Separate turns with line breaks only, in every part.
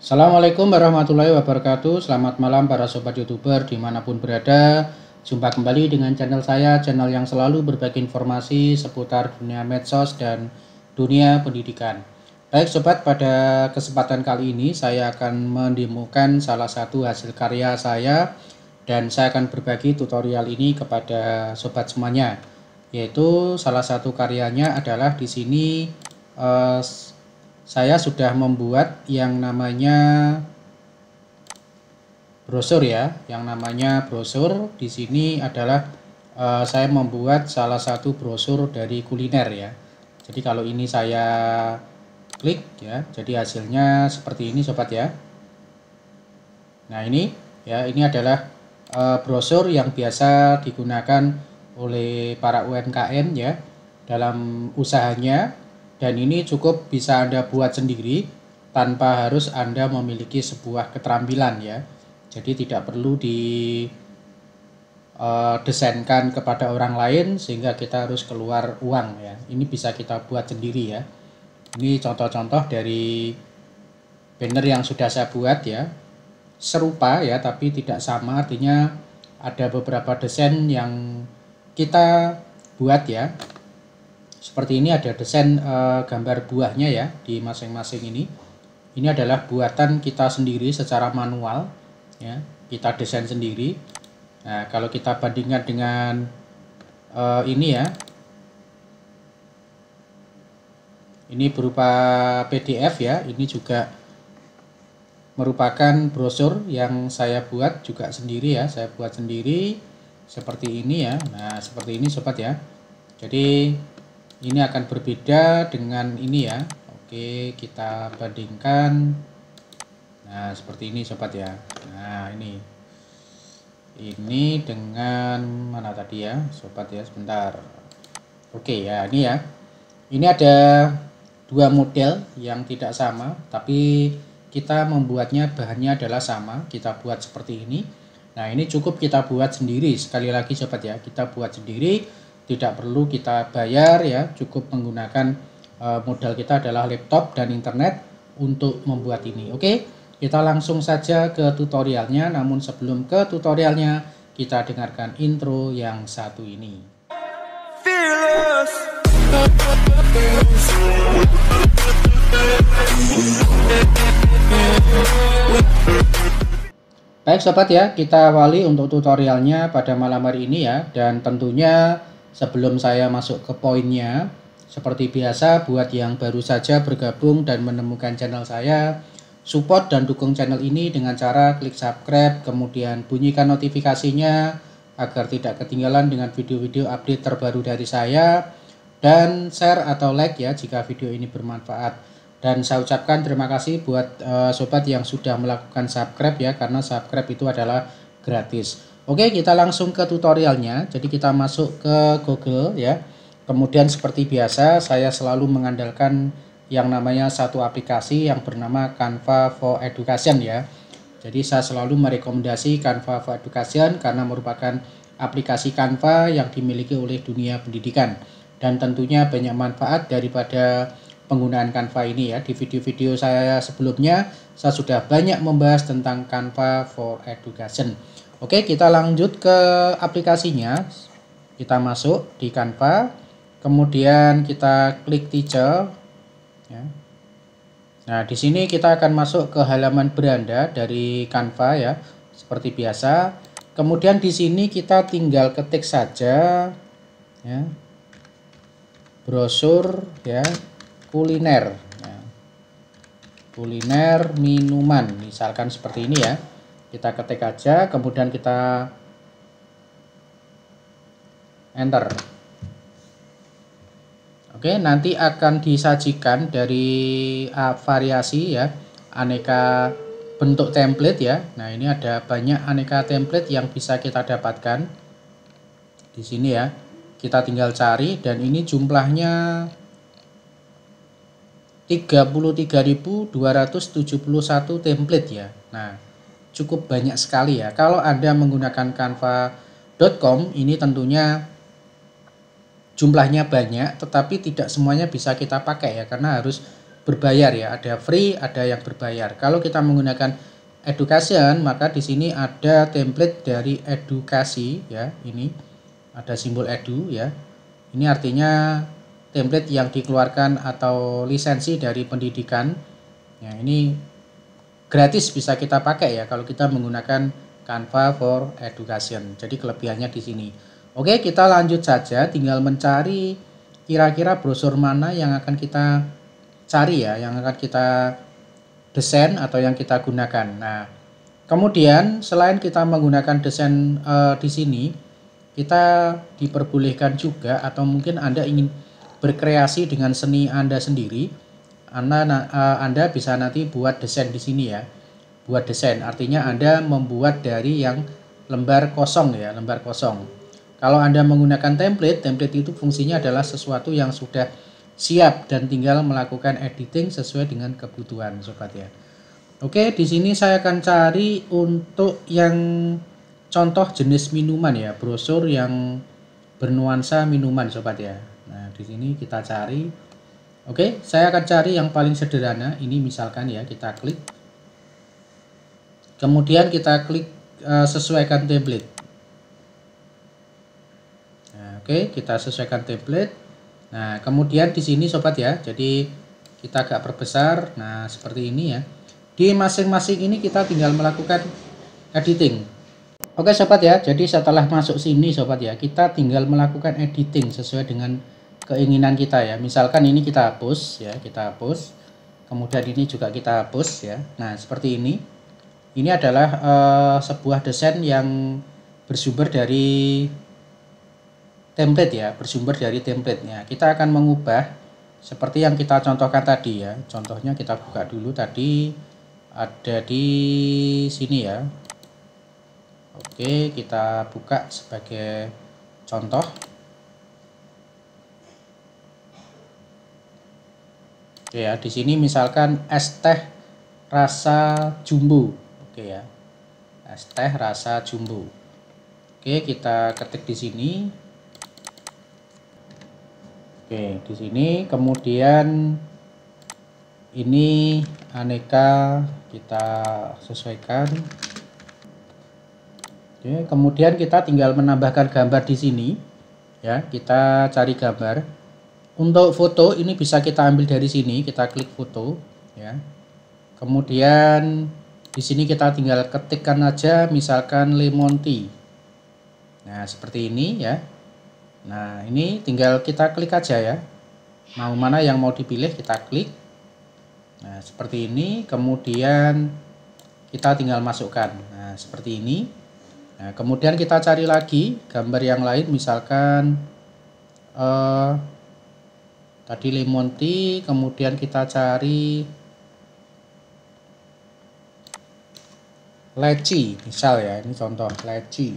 Assalamualaikum warahmatullahi wabarakatuh Selamat malam para sobat youtuber dimanapun berada Jumpa kembali dengan channel saya Channel yang selalu berbagi informasi seputar dunia medsos dan dunia pendidikan Baik sobat pada kesempatan kali ini Saya akan menemukan salah satu hasil karya saya Dan saya akan berbagi tutorial ini kepada sobat semuanya Yaitu salah satu karyanya adalah di sini eh, saya sudah membuat yang namanya brosur ya yang namanya brosur di sini adalah uh, saya membuat salah satu brosur dari kuliner ya jadi kalau ini saya klik ya jadi hasilnya seperti ini sobat ya nah ini ya ini adalah uh, brosur yang biasa digunakan oleh para UMKM ya dalam usahanya dan ini cukup bisa Anda buat sendiri tanpa harus Anda memiliki sebuah keterampilan ya. Jadi tidak perlu di eh, desainkan kepada orang lain sehingga kita harus keluar uang ya. Ini bisa kita buat sendiri ya. Ini contoh-contoh dari banner yang sudah saya buat ya. Serupa ya tapi tidak sama artinya ada beberapa desain yang kita buat ya seperti ini ada desain e, gambar buahnya ya di masing-masing ini. Ini adalah buatan kita sendiri secara manual ya. Kita desain sendiri. Nah, kalau kita bandingkan dengan e, ini ya. Ini berupa PDF ya. Ini juga merupakan brosur yang saya buat juga sendiri ya saya buat sendiri seperti ini ya nah seperti ini sobat ya jadi ini akan berbeda dengan ini ya oke kita bandingkan nah seperti ini sobat ya nah ini ini dengan mana tadi ya sobat ya sebentar oke ya ini ya ini ada dua model yang tidak sama tapi kita membuatnya bahannya adalah sama kita buat seperti ini nah ini cukup kita buat sendiri sekali lagi sobat ya kita buat sendiri tidak perlu kita bayar ya, cukup menggunakan eh, modal kita adalah laptop dan internet untuk membuat ini. Oke, kita langsung saja ke tutorialnya. Namun sebelum ke tutorialnya, kita dengarkan intro yang satu ini. Baik sobat ya, kita awali untuk tutorialnya pada malam hari ini ya dan tentunya Sebelum saya masuk ke poinnya, seperti biasa buat yang baru saja bergabung dan menemukan channel saya, support dan dukung channel ini dengan cara klik subscribe, kemudian bunyikan notifikasinya agar tidak ketinggalan dengan video-video update terbaru dari saya, dan share atau like ya jika video ini bermanfaat. Dan saya ucapkan terima kasih buat uh, sobat yang sudah melakukan subscribe ya, karena subscribe itu adalah gratis. Oke, kita langsung ke tutorialnya. Jadi kita masuk ke Google ya. Kemudian seperti biasa saya selalu mengandalkan yang namanya satu aplikasi yang bernama Canva for Education ya. Jadi saya selalu merekomendasi Canva for Education karena merupakan aplikasi Canva yang dimiliki oleh dunia pendidikan dan tentunya banyak manfaat daripada penggunaan Canva ini ya. Di video-video saya sebelumnya saya sudah banyak membahas tentang Canva for Education. Oke, kita lanjut ke aplikasinya. Kita masuk di Canva, kemudian kita klik teacher ya. Nah, di sini kita akan masuk ke halaman beranda dari Canva ya, seperti biasa. Kemudian di sini kita tinggal ketik saja ya. Brosur ya, kuliner ya. kuliner minuman misalkan seperti ini ya kita ketik aja kemudian kita enter Oke, nanti akan disajikan dari uh, variasi ya, aneka bentuk template ya. Nah, ini ada banyak aneka template yang bisa kita dapatkan di sini ya. Kita tinggal cari dan ini jumlahnya 33.271 template ya. Nah, cukup banyak sekali ya. Kalau Anda menggunakan canva.com ini tentunya jumlahnya banyak tetapi tidak semuanya bisa kita pakai ya karena harus berbayar ya. Ada free, ada yang berbayar. Kalau kita menggunakan education maka di sini ada template dari edukasi ya ini ada simbol edu ya. Ini artinya template yang dikeluarkan atau lisensi dari pendidikan. Ya, ini gratis bisa kita pakai ya kalau kita menggunakan Canva for Education. Jadi kelebihannya di sini. Oke, kita lanjut saja tinggal mencari kira-kira brosur mana yang akan kita cari ya, yang akan kita desain atau yang kita gunakan. Nah, kemudian selain kita menggunakan desain uh, di sini, kita diperbolehkan juga atau mungkin Anda ingin berkreasi dengan seni Anda sendiri. Anda, uh, Anda bisa nanti buat desain di sini ya. Buat desain artinya Anda membuat dari yang lembar kosong ya, lembar kosong. Kalau Anda menggunakan template, template itu fungsinya adalah sesuatu yang sudah siap dan tinggal melakukan editing sesuai dengan kebutuhan, sobat ya. Oke, di sini saya akan cari untuk yang contoh jenis minuman ya, brosur yang bernuansa minuman sobat ya di sini kita cari oke okay, saya akan cari yang paling sederhana ini misalkan ya kita klik kemudian kita klik uh, sesuaikan template nah, oke okay, kita sesuaikan template nah kemudian di sini sobat ya jadi kita agak perbesar nah seperti ini ya di masing-masing ini kita tinggal melakukan editing Oke sobat ya, jadi setelah masuk sini sobat ya, kita tinggal melakukan editing sesuai dengan keinginan kita ya. Misalkan ini kita hapus ya, kita hapus. Kemudian ini juga kita hapus ya. Nah, seperti ini. Ini adalah uh, sebuah desain yang bersumber dari template ya, bersumber dari template-nya. Kita akan mengubah seperti yang kita contohkan tadi ya. Contohnya kita buka dulu tadi ada di sini ya. Oke, kita buka sebagai contoh. Oke ya, di sini misalkan es teh rasa jumbo. Oke ya. Es teh rasa jumbo. Oke, kita ketik di sini. Oke, di sini kemudian ini aneka kita sesuaikan. Oke, kemudian kita tinggal menambahkan gambar di sini. Ya, kita cari gambar. Untuk foto ini bisa kita ambil dari sini, kita klik foto ya. Kemudian di sini kita tinggal ketikkan aja misalkan lemon tea. Nah, seperti ini ya. Nah, ini tinggal kita klik aja ya. Mau mana yang mau dipilih kita klik. Nah, seperti ini, kemudian kita tinggal masukkan. Nah, seperti ini. Nah, kemudian kita cari lagi gambar yang lain misalkan eh uh, tadi lemon tea kemudian kita cari leci misal ya ini contoh leci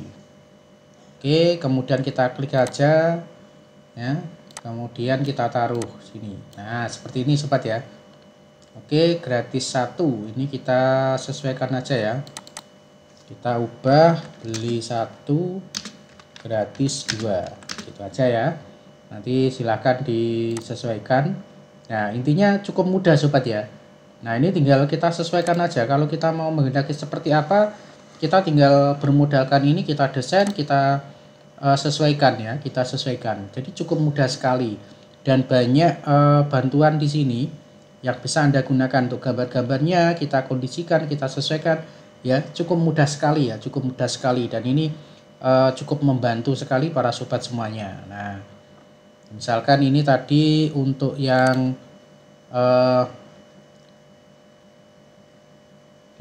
oke kemudian kita klik aja ya kemudian kita taruh sini nah seperti ini sobat ya oke gratis satu ini kita sesuaikan aja ya kita ubah beli satu gratis dua gitu aja ya Nanti silahkan disesuaikan. Nah, intinya cukup mudah sobat ya. Nah, ini tinggal kita sesuaikan aja. Kalau kita mau menghendaki seperti apa, kita tinggal bermodalkan ini, kita desain, kita uh, sesuaikan ya, kita sesuaikan. Jadi cukup mudah sekali dan banyak uh, bantuan di sini yang bisa Anda gunakan untuk gambar-gambarnya, kita kondisikan, kita sesuaikan ya, cukup mudah sekali ya, cukup mudah sekali dan ini uh, cukup membantu sekali para sobat semuanya. Nah, misalkan ini tadi untuk yang eh,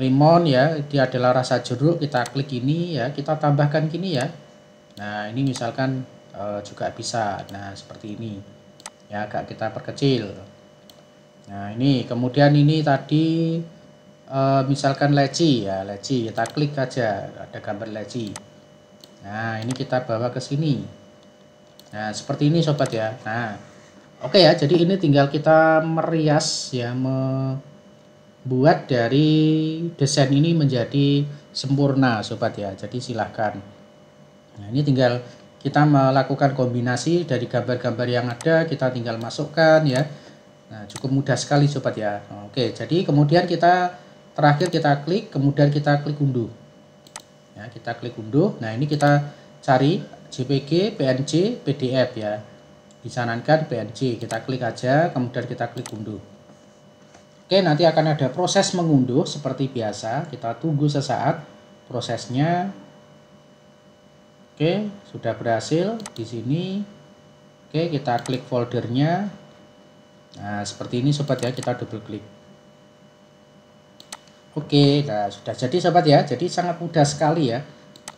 limon ya dia adalah rasa jeruk kita klik ini ya kita tambahkan gini ya nah ini misalkan eh, juga bisa nah seperti ini ya agak kita perkecil nah ini kemudian ini tadi eh, misalkan leci ya leci kita klik aja ada gambar leci nah ini kita bawa ke sini Nah, seperti ini sobat ya. Nah, oke okay ya, jadi ini tinggal kita merias ya, membuat dari desain ini menjadi sempurna sobat ya. Jadi silahkan. Nah, ini tinggal kita melakukan kombinasi dari gambar-gambar yang ada, kita tinggal masukkan ya. Nah, cukup mudah sekali sobat ya. Oke, jadi kemudian kita terakhir kita klik, kemudian kita klik unduh. Ya, kita klik unduh. Nah, ini kita cari JPG, PNG, PDF ya. Disarankan PNG, kita klik aja, kemudian kita klik unduh. Oke, nanti akan ada proses mengunduh seperti biasa. Kita tunggu sesaat prosesnya. Oke, sudah berhasil di sini. Oke, kita klik foldernya. Nah, seperti ini sobat ya, kita double klik. Oke, nah sudah jadi sobat ya. Jadi sangat mudah sekali ya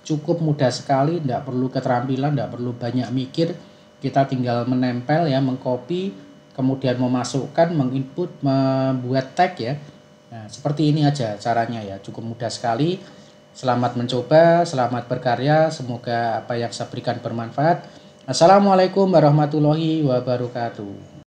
cukup mudah sekali, tidak perlu keterampilan, tidak perlu banyak mikir. Kita tinggal menempel ya, mengcopy, kemudian memasukkan, menginput, membuat tag ya. Nah, seperti ini aja caranya ya, cukup mudah sekali. Selamat mencoba, selamat berkarya, semoga apa yang saya berikan bermanfaat. Assalamualaikum warahmatullahi wabarakatuh.